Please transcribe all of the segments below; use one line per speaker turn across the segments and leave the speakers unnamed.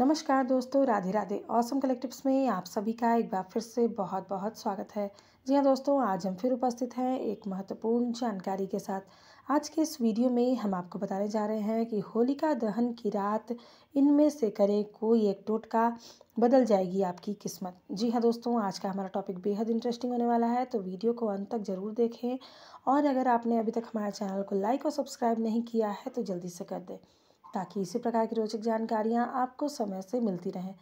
नमस्कार दोस्तों Radhe Radhe awesome collectives में आप सभी का एक बार फिर से बहुत बहुत स्वागत है जी हाँ दोस्तों आज हम फिर उपस्थित हैं एक महत्वपूर्ण जानकारी के साथ आज के इस वीडियो में हम आपको बताने जा रहे हैं कि होलिका दहन की रात इनमें से करें कोई एक टोटका बदल जाएगी आपकी किस्मत जी हाँ दोस्तों आज का हमारा टॉपिक बेहद इंटरेस्टिंग होने वाला है तो वीडियो को अंत तक ज़रूर देखें और अगर आपने अभी तक हमारे चैनल को लाइक और सब्सक्राइब नहीं किया है तो जल्दी से कर दें ताकि इसी प्रकार की रोचक जानकारियाँ आपको समय से मिलती रहें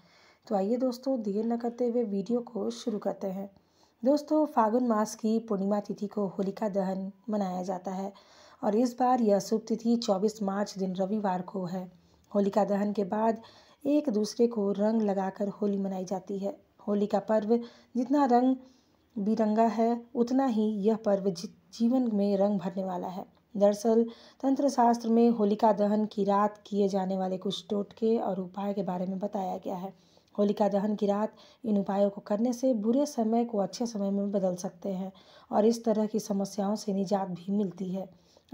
तो आइए दोस्तों देर न करते हुए वीडियो को शुरू करते हैं दोस्तों फागुन मास की पूर्णिमा तिथि को होलिका दहन मनाया जाता है और इस बार यह शुभ तिथि 24 मार्च दिन रविवार को है होलिका दहन के बाद एक दूसरे को रंग लगाकर होली मनाई जाती है होली का पर्व जितना रंग बिरंगा है उतना ही यह पर्व जीवन में रंग भरने वाला है दरअसल तंत्र शास्त्र में होलिका दहन की रात किए जाने वाले कुछ टोटके और उपाय के बारे में बताया गया है होलिका दहन की रात इन उपायों को करने से बुरे समय को अच्छे समय में बदल सकते हैं और इस तरह की समस्याओं से निजात भी मिलती है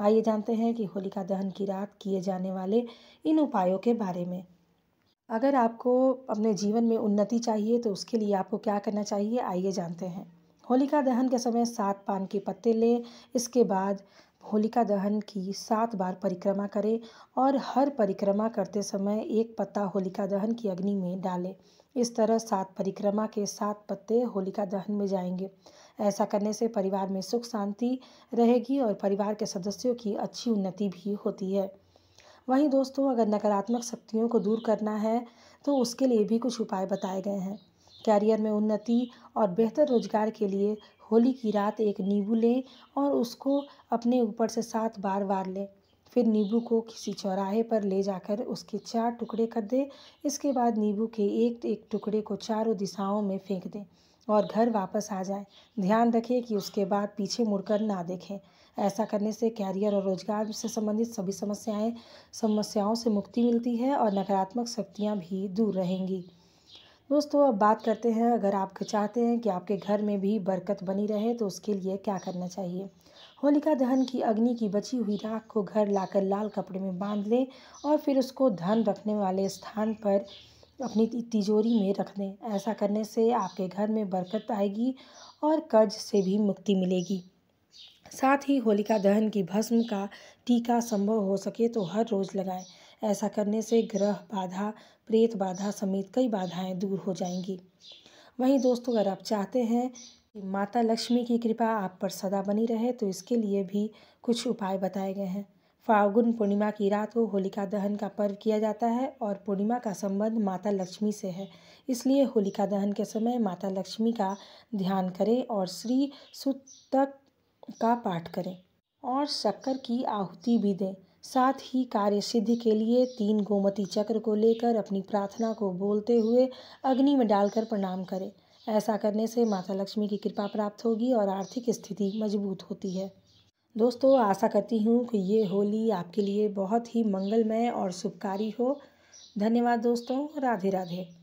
आइए जानते हैं कि होलिका दहन की रात किए जाने वाले इन उपायों के बारे में अगर आपको अपने जीवन में उन्नति चाहिए तो उसके लिए आपको क्या करना चाहिए आइए जानते हैं होलिका दहन के समय सात पान के पत्ते लें इसके बाद होलिका दहन की सात बार परिक्रमा करें और हर परिक्रमा करते समय एक पत्ता होलिका दहन की अग्नि में डालें इस तरह सात परिक्रमा के सात पत्ते होलिका दहन में जाएंगे ऐसा करने से परिवार में सुख शांति रहेगी और परिवार के सदस्यों की अच्छी उन्नति भी होती है वहीं दोस्तों अगर नकारात्मक शक्तियों को दूर करना है तो उसके लिए भी कुछ उपाय बताए गए हैं कैरियर में उन्नति और बेहतर रोजगार के लिए होली की रात एक नींबू लें और उसको अपने ऊपर से सात बार बार लें फिर नींबू को किसी चौराहे पर ले जाकर उसके चार टुकड़े कर दें इसके बाद नींबू के एक एक टुकड़े को चारों दिशाओं में फेंक दें और घर वापस आ जाए ध्यान रखें कि उसके बाद पीछे मुड़कर ना देखें ऐसा करने से कैरियर और रोजगार से संबंधित सभी समस्याएं समस्याओं से मुक्ति मिलती है और नकारात्मक शक्तियां भी दूर रहेंगी दोस्तों अब बात करते हैं अगर आप चाहते हैं कि आपके घर में भी बरकत बनी रहे तो उसके लिए क्या करना चाहिए होलिका दहन की अग्नि की बची हुई राख को घर लाकर लाल कपड़े में बांध लें और फिर उसको धन रखने वाले स्थान पर अपनी तिजोरी में रख दें ऐसा करने से आपके घर में बरकत आएगी और कर्ज से भी मुक्ति मिलेगी साथ ही होलिका दहन की भस्म का टीका संभव हो सके तो हर रोज़ लगाएं ऐसा करने से ग्रह बाधा प्रेत बाधा समेत कई बाधाएं दूर हो जाएंगी वहीं दोस्तों अगर आप चाहते हैं कि माता लक्ष्मी की कृपा आप पर सदा बनी रहे तो इसके लिए भी कुछ उपाय बताए गए हैं फागुन पूर्णिमा की रात को होलिका दहन का पर्व किया जाता है और पूर्णिमा का संबंध माता लक्ष्मी से है इसलिए होलिका दहन के समय माता लक्ष्मी का ध्यान करें और श्री सुतक का पाठ करें और शक्कर की आहुति भी दें साथ ही कार्य सिद्धि के लिए तीन गोमती चक्र को लेकर अपनी प्रार्थना को बोलते हुए अग्नि में डालकर प्रणाम करें ऐसा करने से माता लक्ष्मी की कृपा प्राप्त होगी और आर्थिक स्थिति मजबूत होती है दोस्तों आशा करती हूँ कि ये होली आपके लिए बहुत ही मंगलमय और शुभकारी हो धन्यवाद दोस्तों राधे राधे